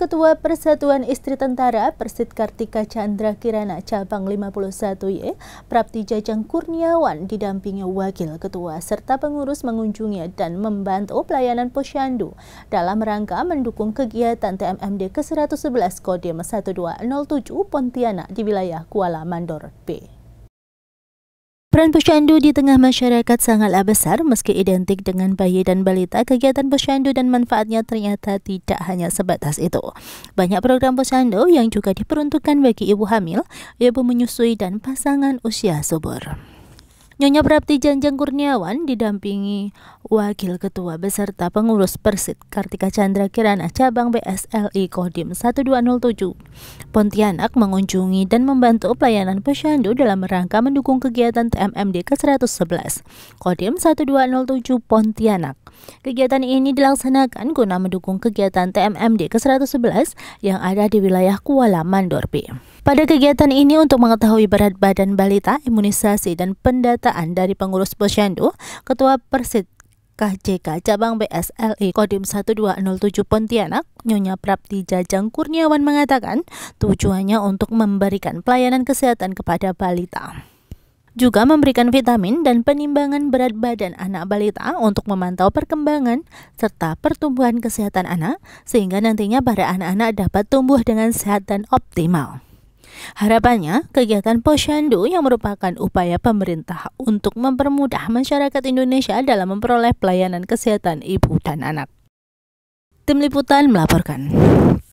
Ketua Persatuan Istri Tentara Persit Kartika Chandra Kirana Cabang 51Y, Prapti Jajang Kurniawan didampingi Wakil Ketua serta pengurus mengunjungi dan membantu pelayanan posyandu dalam rangka mendukung kegiatan TMMD ke-111 Kodim 1207 Pontianak di wilayah Kuala Mandor B. Peran posyandu di tengah masyarakat sangatlah besar meski identik dengan bayi dan balita, kegiatan posyandu dan manfaatnya ternyata tidak hanya sebatas itu. Banyak program posyandu yang juga diperuntukkan bagi ibu hamil, ibu menyusui dan pasangan usia subur. Nyonya Prapti Janjang Kurniawan didampingi Wakil Ketua beserta pengurus Persit Kartika Chandra Kirana cabang BSLI Kodim 1207 Pontianak mengunjungi dan membantu pelayanan pesyandu dalam rangka mendukung kegiatan TMMD ke-111 Kodim 1207 Pontianak. Kegiatan ini dilaksanakan guna mendukung kegiatan TMMD ke-111 yang ada di wilayah Kuala Mandor B. Pada kegiatan ini untuk mengetahui berat badan balita, imunisasi, dan pendataan dari pengurus posyandu, Ketua Persit KJK Cabang BSLI Kodim 1207 Pontianak, Nyonya Prapti Jajang Kurniawan mengatakan tujuannya untuk memberikan pelayanan kesehatan kepada balita. Juga memberikan vitamin dan penimbangan berat badan anak balita untuk memantau perkembangan serta pertumbuhan kesehatan anak sehingga nantinya para anak-anak dapat tumbuh dengan sehat dan optimal. Harapannya, kegiatan posyandu yang merupakan upaya pemerintah untuk mempermudah masyarakat Indonesia dalam memperoleh pelayanan kesehatan ibu dan anak. Tim liputan melaporkan.